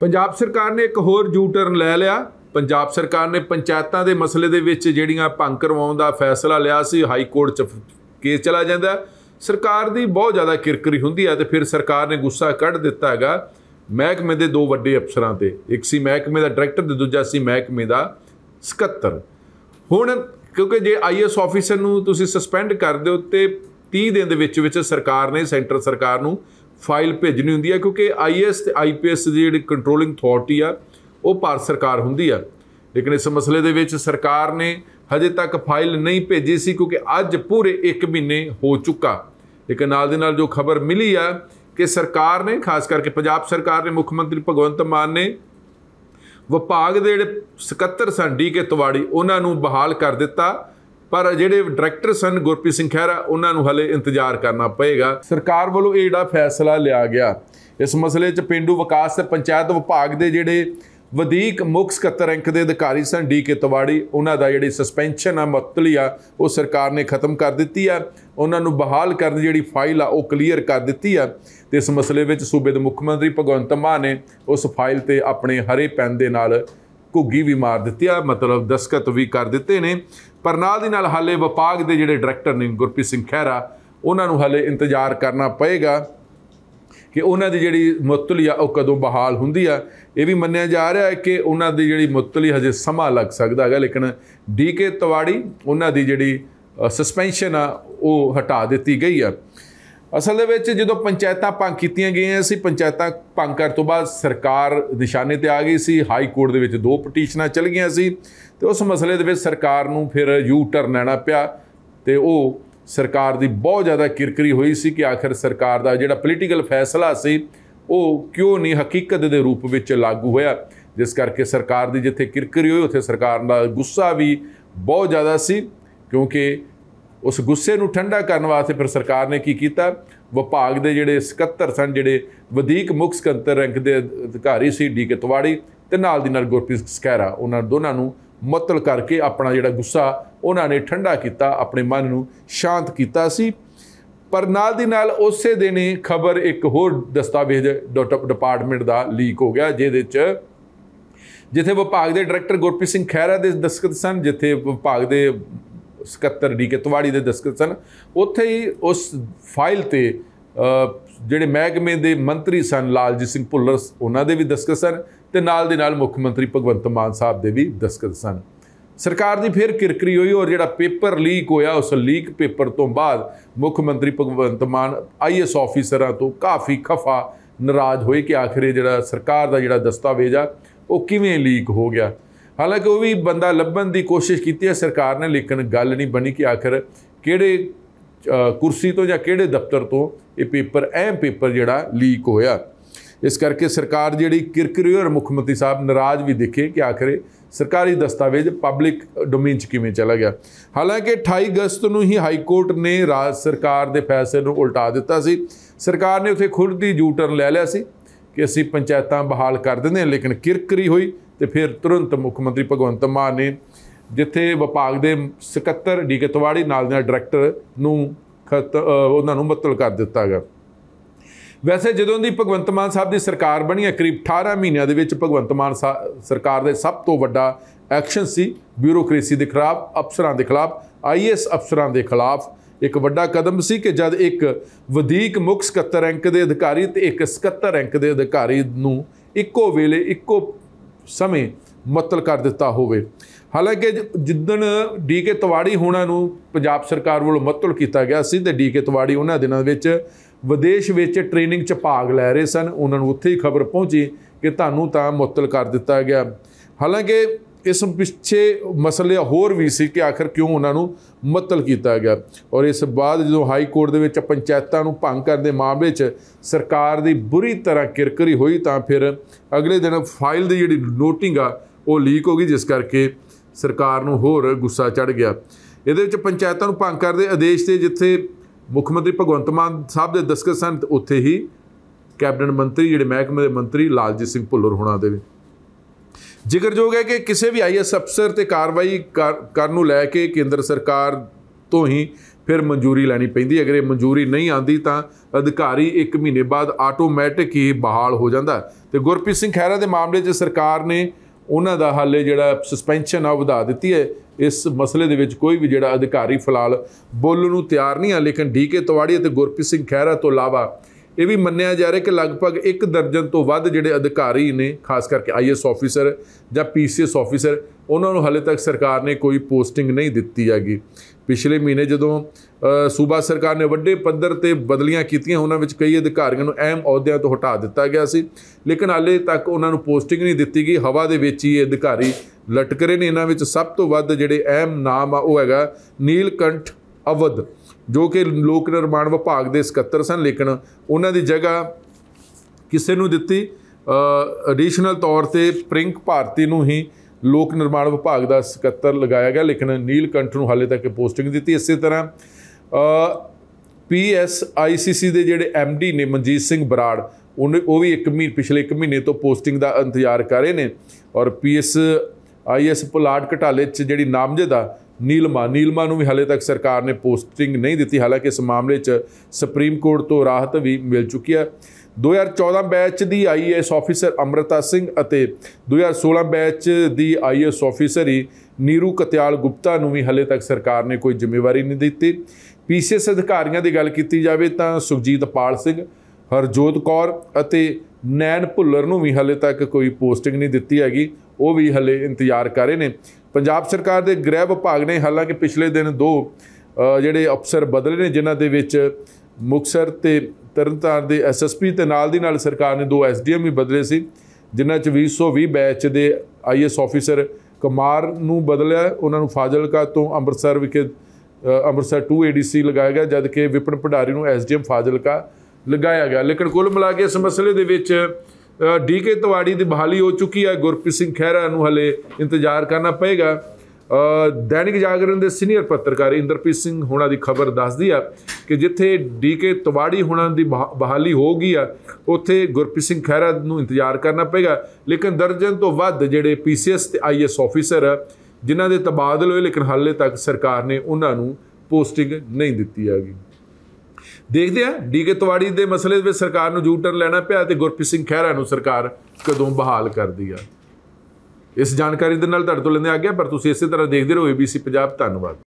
ਪੰਜਾਬ ਸਰਕਾਰ ਨੇ ਇੱਕ ਹੋਰ ਯੂ ਟਰਨ ਲੈ ਲਿਆ ਪੰਜਾਬ ਸਰਕਾਰ ਨੇ ਪੰਚਾਇਤਾਂ ਦੇ ਮਸਲੇ ਦੇ ਵਿੱਚ ਜਿਹੜੀਆਂ ਭੰਗ ਕਰਵਾਉਣ ਦਾ ਫੈਸਲਾ ਲਿਆ ਸੀ ਹਾਈ ਕੋਰਟ 'ਚ ਕੇਸ ਚਲਾ ਜਾਂਦਾ ਸਰਕਾਰ ਦੀ ਬਹੁਤ ਜ਼ਿਆਦਾ ਕਿਰਕਰੀ ਹੁੰਦੀ ਹੈ ਤੇ ਫਿਰ ਸਰਕਾਰ ਨੇ ਗੁੱਸਾ ਕੱਢ ਦਿੱਤਾ ਹੈਗਾ ਮਹਿਕਮੇ ਦੇ ਦੋ ਵੱਡੇ ਅਫਸਰਾਂ ਤੇ ਇੱਕ ਸੀ ਮਹਿਕਮੇ ਦਾ ਡਾਇਰੈਕਟਰ ਤੇ ਦੂਜਾ ਸੀ ਮਹਿਕਮੇ ਦਾ ਸਕੱਤਰ ਹੁਣ ਕਿਉਂਕਿ ਜੇ ਆਈਐਸ ਆਫੀਸਰ ਨੂੰ ਤੁਸੀਂ ਸਸਪੈਂਡ ਕਰ ਦਿਓ ਤੇ 30 ਦਿਨ ਦੇ ਵਿੱਚ ਵਿੱਚ ਸਰਕਾਰ ਨੇ ਸੈਂਟਰ ਸਰਕਾਰ ਨੂੰ ਫਾਈਲ ਭੇਜਣੀ ਹੁੰਦੀ ਹੈ ਕਿਉਂਕਿ ਆਈਐਸ ਤੇ ਆਈਪੀਐਸ ਦੀ ਜਿਹੜੀ ਕੰਟਰੋਲਿੰਗ ਅਥਾਰਟੀ ਆ ਉਹ ਭਾਰਤ ਸਰਕਾਰ ਹੁੰਦੀ ਆ ਲੇਕਿਨ ਇਸ ਮਸਲੇ ਦੇ ਵਿੱਚ ਸਰਕਾਰ ਨੇ ਹਜੇ ਤੱਕ ਫਾਈਲ ਨਹੀਂ ਭੇਜੀ ਸੀ ਕਿਉਂਕਿ ਅੱਜ ਪੂਰੇ 1 ਮਹੀਨੇ ਹੋ ਚੁੱਕਾ ਲੇਕਿਨ ਨਾਲ ਦੇ ਨਾਲ ਜੋ ਖਬਰ ਮਿਲੀ ਆ ਕਿ ਸਰਕਾਰ ਨੇ ਖਾਸ ਕਰਕੇ ਪੰਜਾਬ ਸਰਕਾਰ ਨੇ ਮੁੱਖ ਮੰਤਰੀ ਭਗਵੰਤ ਮਾਨ ਨੇ ਵਿਭਾਗ ਦੇ ਜਿਹੜੇ ਸਕੱਤਰ ਸੰਡੀ ਕੇ ਤਵਾੜੀ ਉਹਨਾਂ ਨੂੰ ਬਹਾਲ ਕਰ ਦਿੱਤਾ ਪਰ ਜਿਹੜੇ ਡਾਇਰੈਕਟਰ ਸਨ ਗੁਰਪ੍ਰੀਤ ਸਿੰਘ ਖਹਿਰਾ ਉਹਨਾਂ ਨੂੰ ਹਲੇ ਇੰਤਜ਼ਾਰ ਕਰਨਾ ਪਏਗਾ ਸਰਕਾਰ ਵੱਲੋਂ ਇਹ ਜਿਹੜਾ ਫੈਸਲਾ ਲਿਆ ਗਿਆ ਇਸ ਮਸਲੇ 'ਚ ਪਿੰਡੂ ਵਿਕਾਸ ਤੇ ਪੰਚਾਇਤ ਵਿਭਾਗ ਦੇ ਜਿਹੜੇ ਵਧੀਕ ਮੁੱਖ ਸਕੱਤਰ ਰੈਂਕ ਦੇ ਅਧਿਕਾਰੀ ਸਨ ਡੀ ਕੇ ਤਵਾੜੀ ਉਹਨਾਂ ਦਾ ਜਿਹੜੀ ਸਸਪੈਂਸ਼ਨ ਆ ਮਤਲੀ ਆ ਉਹ ਸਰਕਾਰ ਨੇ ਖਤਮ ਕਰ ਦਿੱਤੀ ਆ ਉਹਨਾਂ ਨੂੰ ਬਹਾਲ ਕਰਨ ਜਿਹੜੀ ਫਾਈਲ ਆ ਉਹ ਕਲੀਅਰ ਕਰ ਦਿੱਤੀ ਆ ਤੇ ਇਸ ਮਸਲੇ ਵਿੱਚ ਸੂਬੇ ਦੇ ਮੁੱਖ ਮੰਤਰੀ ਭਗਵੰਤ ਮਾਨ ਨੇ ਉਸ ਫਾਈਲ ਤੇ ਆਪਣੇ ਹਰੇ ਪੈਨ ਦੇ ਨਾਲ ਘੁੱਗੀ ਵੀ ਮਾਰ ਦਿੱਤੀ ਆ ਮਤਲਬ ਦਸਕਤ ਵੀ ਕਰ ਦਿੱਤੇ ਨੇ ਪਰ ਨਾਲ ਦੀ ਨਾਲ ਹਾਲੇ ਵਿਭਾਗ ਦੇ ਜਿਹੜੇ ਡਾਇਰੈਕਟਰ ਨੇ ਗੁਰਪ੍ਰੀਤ ਸਿੰਘ ਖਹਿਰਾ ਉਹਨਾਂ ਨੂੰ ਹਾਲੇ ਇੰਤਜ਼ਾਰ ਕਰਨਾ ਪਏਗਾ ਕਿ ਉਹਨਾਂ ਦੀ ਜਿਹੜੀ ਮੁਤਲੀ ਆ ਉਹ ਕਦੋਂ ਬਹਾਲ ਹੁੰਦੀ ਆ ਇਹ ਵੀ ਮੰਨਿਆ ਜਾ ਰਿਹਾ ਹੈ ਕਿ ਉਹਨਾਂ ਦੀ ਜਿਹੜੀ ਮੁਤਲੀ ਹਜੇ ਸਮਾਂ ਲੱਗ ਸਕਦਾ ਹੈਗਾ ਲੇਕਿਨ ਡੀਕੇ ਤਵਾੜੀ ਉਹਨਾਂ ਦੀ ਜਿਹੜੀ ਸਸਪੈਂਸ਼ਨ ਆ ਉਹ ਹਟਾ ਦਿੱਤੀ ਗਈ ਆ ਅਸਲ ਦੇ ਵਿੱਚ ਜਦੋਂ ਪੰਚਾਇਤਾਂ ਭੰਗ ਕੀਤੀਆਂ ਗਈਆਂ ਸੀ ਪੰਚਾਇਤਾਂ ਭੰਗ ਕਰਨ ਤੋਂ ਬਾਅਦ ਸਰਕਾਰ ਨਿਸ਼ਾਨੇ ਤੇ ਆ ਗਈ ਸੀ ਹਾਈ ਕੋਰਟ ਦੇ ਵਿੱਚ ਦੋ ਪਟੀਸ਼ਨਾਂ ਚੱਲ ਗਈਆਂ ਸੀ ਤੇ ਉਸ ਮਸਲੇ ਦੇ ਵਿੱਚ ਸਰਕਾਰ ਨੂੰ ਫਿਰ ਯੂ ਟਰਨ ਲੈਣਾ ਪਿਆ ਤੇ ਉਹ ਸਰਕਾਰ ਦੀ ਬਹੁਤ ਜ਼ਿਆਦਾ ਕਿਰਕਰੀ ਹੋਈ ਸੀ ਕਿ ਆਖਰ ਸਰਕਾਰ ਦਾ ਜਿਹੜਾ ਪੋਲੀਟੀਕਲ ਫੈਸਲਾ ਸੀ ਉਹ ਕਿਉਂ ਨਹੀਂ ਹਕੀਕਤ ਦੇ ਰੂਪ ਵਿੱਚ ਲਾਗੂ ਹੋਇਆ ਜਿਸ ਕਰਕੇ ਸਰਕਾਰ ਦੀ ਜਿੱਥੇ ਕਿਰਕਰੀ ਹੋਈ ਉੱਥੇ ਸਰਕਾਰ ਦਾ ਗੁੱਸਾ ਵੀ ਬਹੁਤ ਜ਼ਿਆਦਾ ਸੀ ਕਿਉਂਕਿ ਉਸ ਗੁੱਸੇ ਨੂੰ ਠੰਡਾ ਕਰਨ ਵਾਸਤੇ ਫਿਰ ਸਰਕਾਰ ਨੇ ਕੀ ਕੀਤਾ ਵਿਭਾਗ ਦੇ ਜਿਹੜੇ ਸਕੱਤਰ ਸਨ ਜਿਹੜੇ ਵਧੀਕ ਮੁੱਖ ਸਕੱਤਰ ਰੈਂਕ ਦੇ ਅਧਿਕਾਰੀ ਸੀ ਡੀ ਕੇ ਤਵਾੜੀ ਤੇ ਨਾਲ ਦੀ ਨਾਲ ਗੁਰਪ੍ਰੀਤ ਸਕੈਰਾ ਉਹਨਾਂ ਦੋਨਾਂ ਨੂੰ ਮਤਲ ਕਰਕੇ ਆਪਣਾ ਜਿਹੜਾ ਗੁੱਸਾ ਉਹਨਾਂ ਨੇ ਠੰਡਾ ਕੀਤਾ ਆਪਣੇ ਮਨ ਨੂੰ ਸ਼ਾਂਤ ਕੀਤਾ ਸੀ ਪਰ ਨਾਲ ਦੀ ਨਾਲ ਉਸੇ ਦਿਨ ਹੀ ਖਬਰ ਇੱਕ ਹੋਰ ਦਸਤਾਵੇਜ਼ ਡਿਪਾਰਟਮੈਂਟ ਦਾ ਲੀਕ ਹੋ ਗਿਆ ਜਿਹਦੇ ਵਿੱਚ ਜਿੱਥੇ ਵਿਭਾਗ ਦੇ ਡਾਇਰੈਕਟਰ ਗੁਰਪ੍ਰੀਤ ਸਿੰਘ ਖਹਿਰਾ ਦੇ ਦਸਤਖਤ ਸਨ ਜਿੱਥੇ ਵਿਭਾਗ ਦੇ ਸਕੱਤਰ ਡੀ ਕੇ ਤਵਾੜੀ ਦੇ ਦਸਕਤ ਸਨ ਉੱਥੇ ਹੀ ਉਸ ਫਾਈਲ ਤੇ ਜਿਹੜੇ ਮਹਿਕਮੇ ਦੇ ਮੰਤਰੀ ਸਨ ਲਾਲਜੀਤ ਸਿੰਘ ਭੁੱਲਰ ਉਹਨਾਂ ਦੇ ਵੀ ਦਸਕਤ ਸਨ ਤੇ ਨਾਲ ਦੇ ਨਾਲ ਮੁੱਖ ਮੰਤਰੀ ਭਗਵੰਤ ਮਾਨ ਸਾਹਿਬ ਦੇ ਵੀ ਦਸਕਤ ਸਨ ਸਰਕਾਰ ਦੀ ਫੇਰ ਕਿਰਕਰੀ ਹੋਈ ਔਰ ਜਿਹੜਾ ਪੇਪਰ ਲੀਕ ਹੋਇਆ ਉਸ ਲੀਕ ਪੇਪਰ ਤੋਂ ਬਾਅਦ ਮੁੱਖ ਮੰਤਰੀ ਭਗਵੰਤ ਮਾਨ ਆਈਐਸ ਆਫੀਸਰਾਂ ਤੋਂ ਕਾਫੀ ਖਫਾ ਨਾਰਾਜ਼ ਹੋਏ ਕਿ ਆਖਰੇ ਜਿਹੜਾ ਸਰਕਾਰ ਦਾ ਜਿਹੜਾ ਦਸਤਾਵੇਜ਼ ਆ ਉਹ ਕਿਵੇਂ ਲੀਕ ਹੋ ਗਿਆ ਹਾਲਾਂਕਿ ਉਹ ਵੀ ਬੰਦਾ ਲੱਭਣ ਦੀ ਕੋਸ਼ਿਸ਼ ਕੀਤੀ ਹੈ ਸਰਕਾਰ ਨੇ ਲੇਕਿਨ ਗੱਲ ਨਹੀਂ ਬਣੀ ਕਿ ਆਖਰ ਕਿਹੜੇ ਕੁਰਸੀ ਤੋਂ ਜਾਂ ਕਿਹੜੇ ਦਫ਼ਤਰ ਤੋਂ ਇਹ ਪੇਪਰ ਐਮ ਪੇਪਰ ਜਿਹੜਾ ਲੀਕ ਹੋਇਆ ਇਸ ਕਰਕੇ ਸਰਕਾਰ ਜਿਹੜੀ ਕਿਰਕਿਰੀ ਔਰ ਮੁੱਖ ਮੰਤਰੀ ਸਾਹਿਬ ਨਾਰਾਜ਼ ਵੀ ਦਿਖੇ ਕਿ ਆਖਰੇ ਸਰਕਾਰੀ ਦਸਤਾਵੇਜ਼ ਪਬਲਿਕ ਡੋਮੇਨ 'ਚ ਕਿਵੇਂ ਚਲਾ ਗਿਆ ਹਾਲਾਂਕਿ 28 ਅਗਸਤ ਨੂੰ ਹੀ ਹਾਈ ਕੋਰਟ ਨੇ ਰਾਜ ਸਰਕਾਰ ਦੇ ਫੈਸਲੇ ਨੂੰ ਉਲਟਾ ਦਿੱਤਾ ਸੀ ਸਰਕਾਰ ਨੇ ਉਥੇ ਖੁਦ ਦੀ ਜੂਟਰ ਲੈ ਲਿਆ ਸੀ ਕਿ ਅਸੀਂ ਪੰਚਾਇਤਾਂ ਬਹਾਲ ਕਰ ਦਿੰਦੇ ਹਾਂ ਲੇਕਿਨ ਕਿਰਕਰੀ ਹੋਈ ਤੇ ਫਿਰ ਤੁਰੰਤ ਮੁੱਖ ਮੰਤਰੀ ਭਗਵੰਤ ਮਾਨ ਨੇ ਜਿੱਥੇ ਵਿਭਾਗ ਦੇ ਸਕੱਤਰ ਡੀਕੇ ਤਵਾੜੀ ਨਾਲ ਦੇ ਡਾਇਰੈਕਟਰ ਨੂੰ ਖਤ ਉਹਨਾਂ ਨੂੰ ਮਤਲ ਕਰ ਦਿੱਤਾ ਗਿਆ ਵੈਸੇ ਜਦੋਂ ਦੀ ਭਗਵੰਤ ਮਾਨ ਸਾਹਿਬ ਦੀ ਸਰਕਾਰ ਬਣੀ ਹੈ ਕਰੀਬ 18 ਮਹੀਨਿਆਂ ਦੇ ਵਿੱਚ ਭਗਵੰਤ ਮਾਨ ਸਰਕਾਰ ਦੇ ਸਭ ਤੋਂ ਵੱਡਾ ਐਕਸ਼ਨ ਸੀ ਬਿਊਰੋਕ੍ਰੇਸੀ ਦੇ ਖਿਲਾਫ ਅਫਸਰਾਂ ਦੇ ਖਿਲਾਫ ਆਈਐਸ ਅਫਸਰਾਂ ਦੇ ਖਿਲਾਫ ਇੱਕ ਵੱਡਾ ਕਦਮ ਸੀ ਕਿ ਜਦ ਇੱਕ ਵਧੀਕ ਮੁੱਖ ਸਕੱਤਰ ਰੈਂਕ ਦੇ ਅਧਿਕਾਰੀ ਤੇ ਇੱਕ ਸਕੱਤਰ ਰੈਂਕ ਦੇ ਅਧਿਕਾਰੀ ਨੂੰ ਇੱਕੋ ਵੇਲੇ ਇੱਕੋ ਸਮੇਂ ਮਤਲ ਕਰ ਦਿੱਤਾ ਹੋਵੇ ਹਾਲਾਂਕਿ ਜਿੱਦਣ ਡੀਕੇ ਤਵਾੜੀ ਹੋਣਾ ਨੂੰ ਪੰਜਾਬ ਸਰਕਾਰ ਵੱਲੋਂ ਮਤਲ ਕੀਤਾ ਗਿਆ ਸੀ ਤੇ ਡੀਕੇ ਤਵਾੜੀ ਉਹਨਾਂ ਦਿਨਾਂ ਵਿੱਚ ਵਿਦੇਸ਼ ਵਿੱਚ ਟ੍ਰੇਨਿੰਗ 'ਚ ਭਾਗ ਲੈ ਰਹੇ ਸਨ ਉਹਨਾਂ ਨੂੰ ਉੱਥੇ ਹੀ ਖਬਰ ਪਹੁੰਚੀ ਕਿ ਤੁਹਾਨੂੰ ਤਾਂ ਮਤਲ ਕਰ ਦਿੱਤਾ ਗਿਆ ਹਾਲਾਂਕਿ ਇਸ ਪਿੱਛੇ ਮਸਲੇ ਹੋਰ ਵੀ ਸੀ ਕਿ ਆਖਰ ਕਿਉਂ ਉਹਨਾਂ ਨੂੰ ਮਤਲ ਕੀਤਾ ਗਿਆ ਔਰ ਇਸ ਬਾਅਦ ਜਦੋਂ ਹਾਈ ਕੋਰਟ ਦੇ ਵਿੱਚ ਪੰਚਾਇਤਾਂ ਨੂੰ ਭੰਗ ਕਰਨ ਦੇ ਮਾਮਲੇ 'ਚ ਸਰਕਾਰ ਦੀ ਬੁਰੀ ਤਰ੍ਹਾਂ ਕਿਰਕਰੀ ਹੋਈ ਤਾਂ ਫਿਰ ਅਗਲੇ ਦਿਨ ਫਾਈਲ ਦੀ ਜਿਹੜੀ ਨੋਟਿੰਗ ਆ ਉਹ ਲੀਕ ਹੋ ਗਈ ਜਿਸ ਕਰਕੇ ਸਰਕਾਰ ਨੂੰ ਹੋਰ ਗੁੱਸਾ ਚੜ ਗਿਆ ਇਹਦੇ ਵਿੱਚ ਪੰਚਾਇਤਾਂ ਨੂੰ ਭੰਗ ਕਰਦੇ ਆਦੇਸ਼ ਤੇ ਜਿੱਥੇ ਮੁੱਖ ਮੰਤਰੀ ਭਗਵੰਤ ਮਾਨ ਸਾਹਿਬ ਦੇ ਦਸਕਸਨ ਸਨ ਉੱਥੇ ਹੀ ਕੈਬਨਿਟ ਮੰਤਰੀ ਜਿਹੜੇ ਮਹਿਕਮੇ ਦੇ ਮੰਤਰੀ ਲਾਲਜੀਤ ਸਿੰਘ ਭੁੱਲਰ ਹੋਣਾ ਦੇ ਵੀ ਜ਼ਿਕਰਯੋਗ ਹੈ ਕਿ ਕਿਸੇ ਵੀ ਆਈਐਸ ਅਫਸਰ ਤੇ ਕਾਰਵਾਈ ਕਰਨ ਨੂੰ ਲੈ ਕੇ ਕੇਂਦਰ ਸਰਕਾਰ ਤੋਂ ਹੀ ਫਿਰ ਮਨਜ਼ੂਰੀ ਲੈਣੀ ਪੈਂਦੀ ਅਗਰ ਇਹ ਮਨਜ਼ੂਰੀ ਨਹੀਂ ਆਂਦੀ ਤਾਂ ਅਧਿਕਾਰੀ 1 ਮਹੀਨੇ ਬਾਅਦ ਆਟੋਮੈਟਿਕ ਹੀ ਬਹਾਲ ਹੋ ਜਾਂਦਾ ਤੇ ਗੁਰਪ੍ਰੀਤ ਸਿੰਘ ਖੈਰਾ ਦੇ ਮਾਮਲੇ 'ਚ ਸਰਕਾਰ ਨੇ ਉਹਨਾਂ ਦਾ ਹਾਲੇ ਜਿਹੜਾ ਸਸਪੈਂਸ਼ਨ ਆ ਵਧਾ ਦਿੱਤੀ ਹੈ ਇਸ ਮਸਲੇ ਦੇ ਵਿੱਚ ਕੋਈ ਵੀ ਜਿਹੜਾ ਅਧਿਕਾਰੀ ਫਿਲਹਾਲ ਬੋਲਣ ਨੂੰ ਤਿਆਰ ਨਹੀਂ ਆ ਲੇਕਿਨ ਡੀਕੇ ਤਵਾੜੀ ਅਤੇ ਗੁਰਪ੍ਰੀਤ ਸਿੰਘ ਖੈਰਾ ਤੋਂ ਇਲਾਵਾ ਇਹ ਵੀ ਮੰਨਿਆ ਜਾ ਰਿਹਾ ਕਿ ਲਗਭਗ ਇੱਕ ਦਰਜਨ ਤੋਂ ਵੱਧ ਜਿਹੜੇ ਅਧਿਕਾਰੀ ਨੇ ਖਾਸ ਕਰਕੇ ਆਈਐਸ ਆਫੀਸਰ ਜਾਂ ਪੀਸੀਐਸ ਆਫੀਸਰ ਉਹਨਾਂ ਨੂੰ ਹਲੇ ਤੱਕ ਸਰਕਾਰ ਨੇ ਕੋਈ ਪੋਸਟਿੰਗ ਨਹੀਂ ਦਿੱਤੀ ਹੈਗੀ ਪਿਛਲੇ ਮਹੀਨੇ ਜਦੋਂ ਸੂਬਾ ਸਰਕਾਰ ਨੇ ਵੱਡੇ ਪੱਧਰ ਤੇ ਬਦਲੀਆਂ ਕੀਤੀਆਂ ਉਹਨਾਂ ਵਿੱਚ ਕਈ ਅਧਿਕਾਰੀਆਂ ਨੂੰ ਅਹਿਮ ਅਹੁਦਿਆਂ ਤੋਂ ਹਟਾ ਦਿੱਤਾ ਗਿਆ ਸੀ ਲੇਕਿਨ ਹਾਲੇ ਤੱਕ ਉਹਨਾਂ ਨੂੰ ਪੋਸਟਿੰਗ ਨਹੀਂ ਦਿੱਤੀ ਗਈ ਹਵਾ ਦੇ ਵਿੱਚ ਹੀ ਇਹ ਅਧਿਕਾਰੀ ਲਟਕ ਰਹੇ ਨੇ ਇਹਨਾਂ ਵਿੱਚ ਸਭ ਤੋਂ ਵੱਧ ਜਿਹੜੇ ਅਹਿਮ ਨਾਮ ਆ ਉਹ ਹੈਗਾ ਨੀਲਕੰਠ ਅਵਧ ਜੋ ਕਿ ਲੋਕ ਨਿਰਮਾਣ ਵਿਭਾਗ ਦੇ ਸਕੱਤਰ ਸਨ ਲੇਕਿਨ ਉਹਨਾਂ ਦੀ ਜਗ੍ਹਾ ਕਿਸੇ ਨੂੰ ਦਿੱਤੀ ਐਡੀਸ਼ਨਲ ਤੌਰ ਤੇ ਪ੍ਰਿੰਕ ਭਾਰਤੀ ਨੂੰ ਹੀ ਲੋਕ ਨਿਰਮਾਣ ਵਿਭਾਗ ਦਾ ਸਕੱਤਰ ਲਗਾਇਆ ਗਿਆ ਲੇਕਿਨ ਨੀਲ ਕੰਠ ਨੂੰ ਹਾਲੇ ਤੱਕ ਪੋਸਟਿੰਗ ਦਿੱਤੀ ਇਸੇ ਤਰ੍ਹਾਂ ਪੀਐਸਆਈਸੀਸੀ ਦੇ ਜਿਹੜੇ ਐਮਡੀ ਨੇ ਮਨਜੀਤ ਸਿੰਘ ਬਰਾੜ ਉਹ ਵੀ ਇੱਕ ਮਹੀਨੇ ਪਿਛਲੇ ਇੱਕ ਮਹੀਨੇ ਤੋਂ ਪੋਸਟਿੰਗ ਦਾ ਇੰਤਜ਼ਾਰ ਕਰ ਰਹੇ ਨੇ ਔਰ ਪੀਐਸ ਆਈਐਸ ਪੁਲਾੜ ਘਟਾਲੇ 'ਚ ਜਿਹੜੀ ਨਾਮਜ਼ਦ ਆ ਨੀਲਮਾ ਨੀਲਮਾ ਨੂੰ ਵੀ ਹਲੇ ਤੱਕ ਸਰਕਾਰ ਨੇ ਪੋਸਟਿੰਗ ਨਹੀਂ ਦਿੱਤੀ ਹਾਲਾਂਕਿ ਇਸ ਮਾਮਲੇ 'ਚ ਸੁਪਰੀਮ ਕੋਰਟ ਤੋਂ ਰਾਹਤ ਵੀ ਮਿਲ ਚੁੱਕੀ ਹੈ 2014 ਬੈਚ ਦੀ ਆਈਐਸ ਆਫੀਸਰ ਅਮਰਤਾ ਸਿੰਘ ਅਤੇ 2016 ਬੈਚ ਦੀ ਆਈਐਸ ਆਫੀਸਰ ਹੀ ਨੀਰੂ ਕਤਿਆਲ ਗੁਪਤਾ ਨੂੰ ਵੀ ਹਲੇ ਤੱਕ ਸਰਕਾਰ ਨੇ ਕੋਈ ਜ਼ਿੰਮੇਵਾਰੀ ਨਹੀਂ ਦਿੱਤੀ ਪੀਸੀਐਸ ਅਧਿਕਾਰੀਆਂ ਦੀ ਗੱਲ ਕੀਤੀ ਜਾਵੇ ਤਾਂ ਸੁਖਜੀਤ ਪਾਲ ਸਿੰਘ ਹਰਜੋਤ ਕੌਰ ਅਤੇ ਨੈਣ ਭੁੱਲਰ ਨੂੰ ਵੀ ਹਲੇ ਤੱਕ ਕੋਈ ਪੋਸਟਿੰਗ ਨਹੀਂ ਦਿੱਤੀ ਹੈਗੀ ਉਹ ਵੀ ਹਲੇ ਇੰਤਜ਼ਾਰ ਕਰ ਰਹੇ ਨੇ ਪੰਜਾਬ ਸਰਕਾਰ ਦੇ ਗ੍ਰਹਿ ਵਿਭਾਗ ਨੇ ਹਾਲਾਂਕਿ ਪਿਛਲੇ ਦਿਨ ਦੋ ਜਿਹੜੇ ਅਫਸਰ ਬਦਲੇ ਨੇ ਜਿਨ੍ਹਾਂ ਦੇ ਵਿੱਚ ਮੁਕਸਰ ਤੇ ਤਰਨਤਾਰ ਦੇ ਐਸਐਸਪੀ ਤੇ ਨਾਲ ਦੀ ਨਾਲ ਸਰਕਾਰ ਨੇ ਦੋ ਐਸਡੀਐਮ ਵੀ ਬਦਲੇ ਸੀ ਜਿਨ੍ਹਾਂ ਚ 2020 ਬੈਚ ਦੇ ਆਈਐਸ ਆਫੀਸਰ ਕੁਮਾਰ ਨੂੰ ਬਦਲਿਆ ਉਹਨਾਂ ਨੂੰ ਫਾਜ਼ਲਕਾ ਤੋਂ ਅੰਮ੍ਰਿਤਸਰ ਵਿਖੇ ਅੰਮ੍ਰਿਤਸਰ 2 ਏਡੀਸੀ ਲਗਾਇਆ ਗਿਆ ਜਦ ਕਿ ਵਿਪਨ ਭੰਡਾਰੀ ਨੂੰ ਐਸਡੀਐਮ ਫਾਜ਼ਲਕਾ ਲਗਾਇਆ ਗਿਆ ਲੇਕਿਨ ਕੁੱਲ ਮਿਲਾ ਕੇ ਇਸ ਮਸਲੇ ਦੇ ਵਿੱਚ ਡੀਕੇ ਤਵਾੜੀ ਦੀ ਬਹਾਲੀ ਹੋ ਚੁੱਕੀ ਹੈ ਗੁਰਪ੍ਰੀਤ ਸਿੰਘ ਖਹਿਰਾ ਨੂੰ ਹਲੇ ਇੰਤਜ਼ਾਰ ਕਰਨਾ ਪਏਗਾ ਦੈਨਿਕ ਜਾਗਰਣ ਦੇ ਸੀਨੀਅਰ ਪੱਤਰਕਾਰ ਇੰਦਰਪ੍ਰੀਤ ਸਿੰਘ ਹੋਣਾ ਦੀ ਖਬਰ ਦੱਸਦੀ ਆ ਕਿ ਜਿੱਥੇ ਡੀਕੇ ਤਵਾੜੀ ਹੋਣਾ ਦੀ ਬਹਾਲੀ ਹੋ ਗਈ ਆ ਉੱਥੇ ਗੁਰਪ੍ਰੀਤ ਸਿੰਘ ਖਹਿਰਾ ਨੂੰ ਇੰਤਜ਼ਾਰ ਕਰਨਾ ਪਏਗਾ ਲੇਕਿਨ ਦਰਜਨ ਤੋਂ ਵੱਧ ਜਿਹੜੇ ਪੀਸੀਐਸ ਤੇ ਆਈਐਸ ਆਫੀਸਰ ਜਿਨ੍ਹਾਂ ਦੇ ਤਬਾਦਲ ਹੋਏ ਲੇਕਿਨ ਹਾਲੇ ਤੱਕ ਸਰਕਾਰ ਨੇ ਉਹਨਾਂ ਨੂੰ ਪੋਸਟਿੰਗ ਨਹੀਂ ਦਿੱਤੀ ਹੈਗੀ ਦੇਖਦੇ ਆ ਡੀਕੇ ਤਵਾੜੀ ਦੇ ਮਸਲੇ ਵਿੱਚ ਸਰਕਾਰ ਨੂੰ ਜੂਟਰ ਲੈਣਾ ਪਿਆ ਤੇ ਗੁਰਪ੍ਰੀਤ ਸਿੰਘ ਖਹਿਰਾ ਨੂੰ ਸਰਕਾਰ ਕਦੋਂ ਬਹਾਲ ਕਰਦੀ ਆ ਇਸ ਜਾਣਕਾਰੀ ਦੇ ਨਾਲ ਤੁਹਾਡੇ ਤੋਂ ਲੈਂਦੇ ਆ ਗਿਆ ਪਰ ਤੁਸੀਂ ਇਸੇ ਤਰ੍ਹਾਂ ਦੇਖਦੇ ਰਹੋ ABC ਪੰਜਾਬ ਧੰਨਵਾਦ